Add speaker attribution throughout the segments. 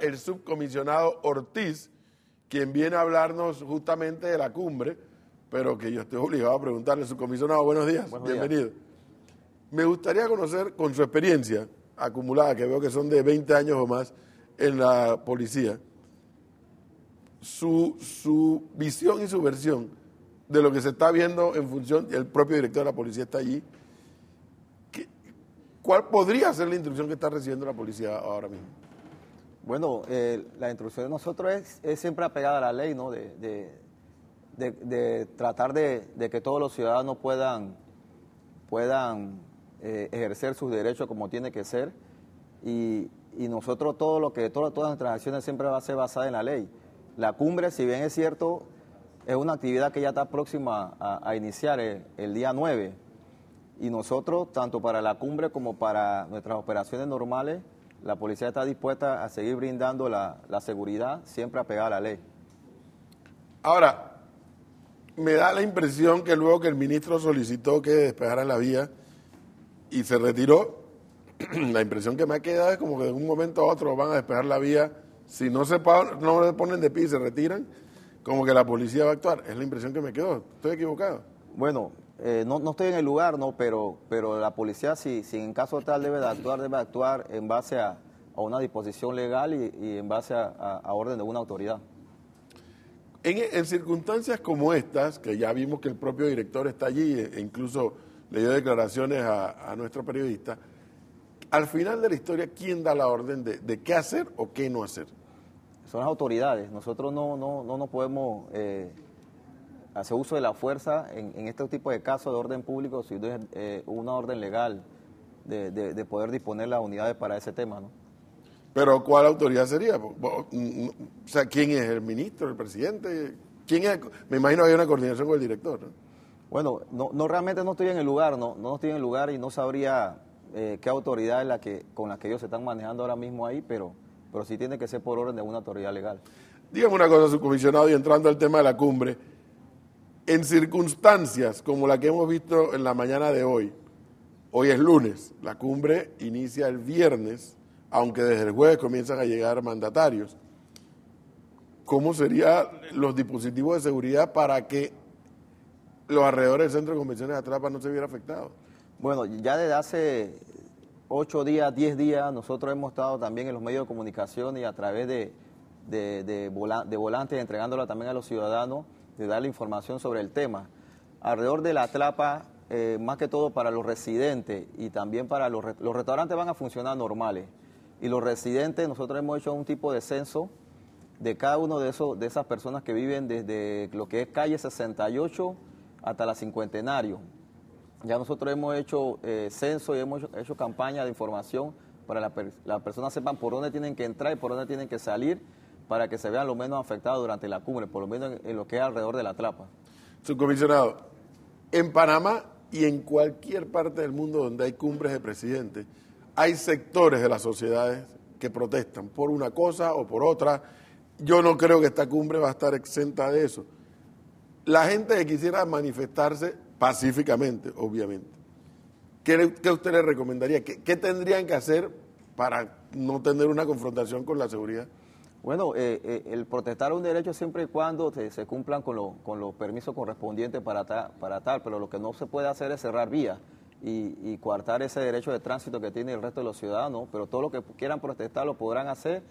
Speaker 1: el subcomisionado Ortiz, quien viene a hablarnos justamente de la cumbre, pero que yo estoy obligado a preguntarle, subcomisionado, buenos días, bienvenido. Me gustaría conocer con su experiencia acumulada, que veo que son de 20 años o más en la policía, su, su visión y su versión de lo que se está viendo en función, el propio director de la policía está allí,
Speaker 2: ¿cuál podría ser la instrucción que está recibiendo la policía ahora mismo? Bueno, eh, la instrucción de nosotros es, siempre apegada a la ley, ¿no? De, tratar de, que todos los ciudadanos puedan, puedan eh, ejercer sus derechos como tiene que ser. Y, nosotros todo lo que, todas nuestras acciones siempre va a ser basada en la ley. La cumbre, si bien es cierto, es una actividad que ya está próxima a, iniciar el, eh, el, día 9. Y nosotros, tanto para la cumbre como para nuestras operaciones normales, la policía está dispuesta a seguir brindando la, seguridad siempre apegada a la ley. Ahora,
Speaker 1: me da la impresión que luego que el ministro solicitó que despejaran la vía y se retiró, la impresión que me ha quedado es como que de un momento a otro van a despejar la vía. Si no se, no se ponen de pie y se retiran, como que la policía va a actuar. Es la impresión
Speaker 2: que me quedó. Estoy equivocado. Bueno, eh, no, no, estoy en el lugar, no, pero, pero la policía, si, si en caso tal debe de actuar, debe actuar en base a, una disposición legal y, en base a, orden de una autoridad.
Speaker 1: En, circunstancias como estas, que ya vimos que el propio director está allí e incluso le dio declaraciones a, nuestro periodista, al final de la historia, ¿quién da la orden de, qué hacer o qué no
Speaker 2: hacer? Son las autoridades. Nosotros no, no, no nos podemos... Eh, hace uso de la fuerza en, este tipo de casos de orden público, si es eh, una orden legal de, poder disponer las unidades para ese tema, ¿no?
Speaker 1: Pero ¿cuál autoridad sería?
Speaker 2: Mm, mm, o sea, ¿quién es el ministro, el presidente? ¿Quién Me imagino que hay una coordinación con el director, Bueno, no, realmente no estoy en el lugar, no, no estoy en el lugar y no sabría eh, qué autoridad es la que, con la que ellos se están manejando ahora mismo ahí, pero, pero sí tiene que ser por orden de una autoridad legal.
Speaker 1: Dígame una cosa, subcomisionado, y entrando al tema de la cumbre, en circunstancias como la que hemos visto en la mañana de hoy, hoy es lunes, la cumbre inicia el viernes, aunque desde el jueves comienzan a llegar mandatarios, ¿cómo serían los dispositivos de seguridad para que
Speaker 2: los alrededores del centro de convenciones de Atrapa no se vieran afectados? Bueno, ya desde hace ocho días, diez días, nosotros hemos estado también en los medios de comunicación y a través de, de volantes entregándola también a los ciudadanos de darle información sobre el tema. Alrededor de la trapa, eh, más que todo para los residentes y también para los, los restaurantes van a funcionar normales. Y los residentes, nosotros hemos hecho un tipo de censo de cada uno de, de esas personas que viven desde lo que es calle 68 hasta la cincuentenario. Ya nosotros hemos hecho eh, censo y hemos hecho, campaña de información para que las personas sepan por dónde tienen que entrar y por dónde tienen que salir para que se vean lo menos afectados durante la cumbre, por lo menos en, lo que es alrededor de la trapa. Subcomisionado, en Panamá y en cualquier parte del mundo donde hay
Speaker 1: cumbres de presidentes, hay sectores de las sociedades que protestan por una cosa o por otra. Yo no creo que esta cumbre va a estar exenta de eso. La gente que quisiera manifestarse pacíficamente, obviamente, ¿qué, usted le recomendaría? ¿Qué tendrían que hacer para no tener una confrontación
Speaker 2: con la seguridad? Bueno, eh, eh, el protestar un derecho siempre y cuando se, cumplan con, los permisos correspondientes para, para tal, pero lo que no se puede hacer es cerrar vías y, coartar ese derecho de tránsito que tiene el resto de los ciudadanos, pero todo lo que quieran protestar lo podrán hacer,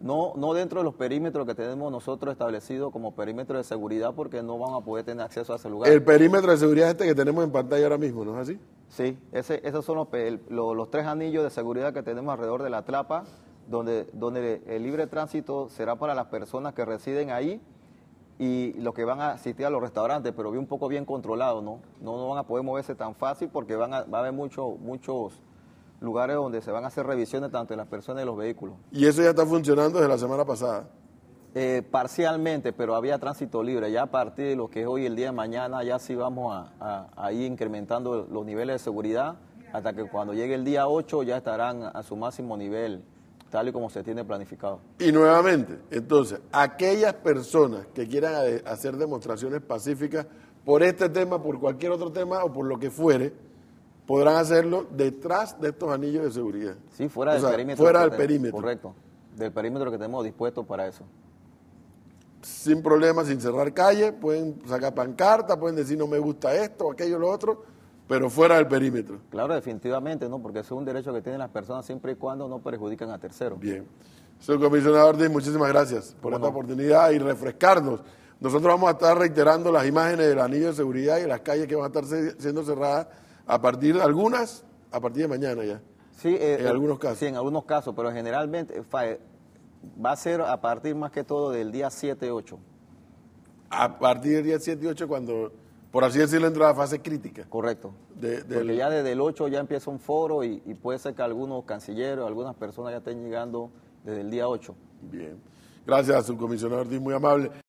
Speaker 2: no, no dentro de los perímetros que tenemos nosotros establecidos como perímetro de seguridad, porque no van a poder tener acceso a ese lugar. El perímetro de seguridad
Speaker 1: este que tenemos en pantalla ahora mismo, ¿no es así? Sí,
Speaker 2: esos son los, los tres anillos de seguridad que tenemos alrededor de la trapa donde, el libre tránsito será para las personas que residen ahí y los que van a asistir a los restaurantes, pero bien un poco bien controlado, ¿no? ¿no? van a poder moverse tan fácil porque van a, va a haber muchos muchos lugares donde se van a hacer revisiones tanto de las personas y los vehículos.
Speaker 1: ¿Y eso ya está funcionando desde
Speaker 2: la semana pasada? Eh, parcialmente, pero había tránsito libre. Ya a partir de lo que es hoy el día de mañana, ya sí vamos a, a ir incrementando los niveles de seguridad hasta que cuando llegue el día 8 ya estarán a su máximo nivel tal y como se tiene planificado.
Speaker 1: Y nuevamente, entonces, aquellas personas que quieran eh, hacer demostraciones pacíficas por este tema, por cualquier otro tema o por lo que fuere, podrán hacerlo detrás de estos anillos de seguridad. Sí, fuera del perímetro. Fuera del perímetro.
Speaker 2: Correcto, del perímetro que tenemos dispuesto para eso.
Speaker 1: Sin problema, sin cerrar calle, pueden sacar pancarta, pueden decir no me gusta esto, aquello, lo otro
Speaker 2: pero fuera del perímetro. Claro, definitivamente, ¿no? Porque es un derecho que tienen las personas siempre y cuando no perjudican a terceros. Bien. Señor Comisionador,
Speaker 1: muchísimas gracias por esta oportunidad y refrescarnos. Nosotros vamos a estar reiterando las imágenes del anillo de seguridad y las calles que van a estar siendo cerradas a partir de algunas, a
Speaker 2: partir de mañana ya. Sí, eh, en eh, algunos casos. Sí, en algunos casos, pero generalmente eh, va a ser a partir más que todo del día 7-8. A partir del día 7 8 cuando
Speaker 1: por así decirlo, entra a fase crítica. Correcto.
Speaker 2: Porque ya desde el 8 ya empieza un foro y, y puede ser que algunos cancilleros, algunas personas ya estén llegando desde el día 8. Bien.
Speaker 1: Gracias, subcomisionado Ortiz, muy amable.